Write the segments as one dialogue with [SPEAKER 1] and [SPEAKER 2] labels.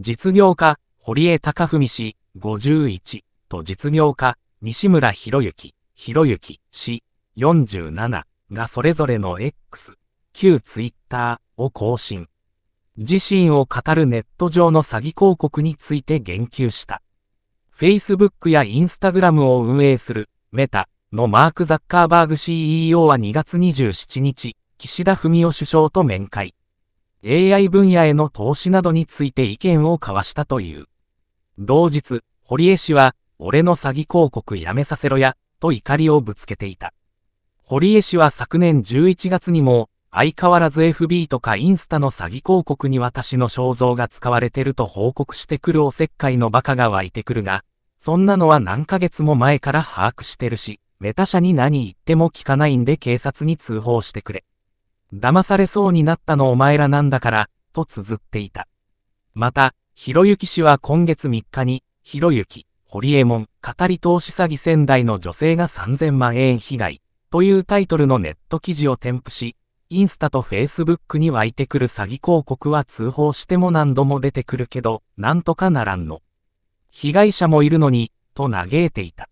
[SPEAKER 1] 実業家、堀江貴文氏、51と実業家、西村博之、博之氏、47がそれぞれの X、旧 Twitter を更新。自身を語るネット上の詐欺広告について言及した。Facebook や Instagram を運営するメタのマーク・ザッカーバーグ CEO は2月27日、岸田文雄首相と面会。AI 分野への投資などについて意見を交わしたという。同日、堀江氏は、俺の詐欺広告やめさせろや、と怒りをぶつけていた。堀江氏は昨年11月にも、相変わらず FB とかインスタの詐欺広告に私の肖像が使われてると報告してくるおせっかいのバカが湧いてくるが、そんなのは何ヶ月も前から把握してるし、メタ社に何言っても聞かないんで警察に通報してくれ。騙されそうになったのお前らなんだから、と綴っていた。また、ひろゆき氏は今月3日に、ひろゆき、堀江門、語り投資詐欺仙台の女性が3000万円被害、というタイトルのネット記事を添付し、インスタとフェイスブックに湧いてくる詐欺広告は通報しても何度も出てくるけど、なんとかならんの。被害者もいるのに、と嘆いていた。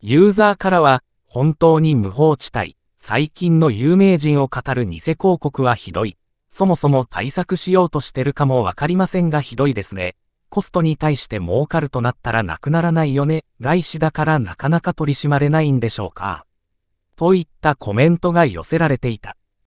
[SPEAKER 1] ユーザーからは、本当に無法地帯、最近の有名人を語る偽広告はひどい。そもそも対策しようとしてるかもわかりませんがひどいですね。コストに対して儲かるとなったらなくならないよね。外資だからなかなか取り締まれないんでしょうか。といったコメントが寄せられていた。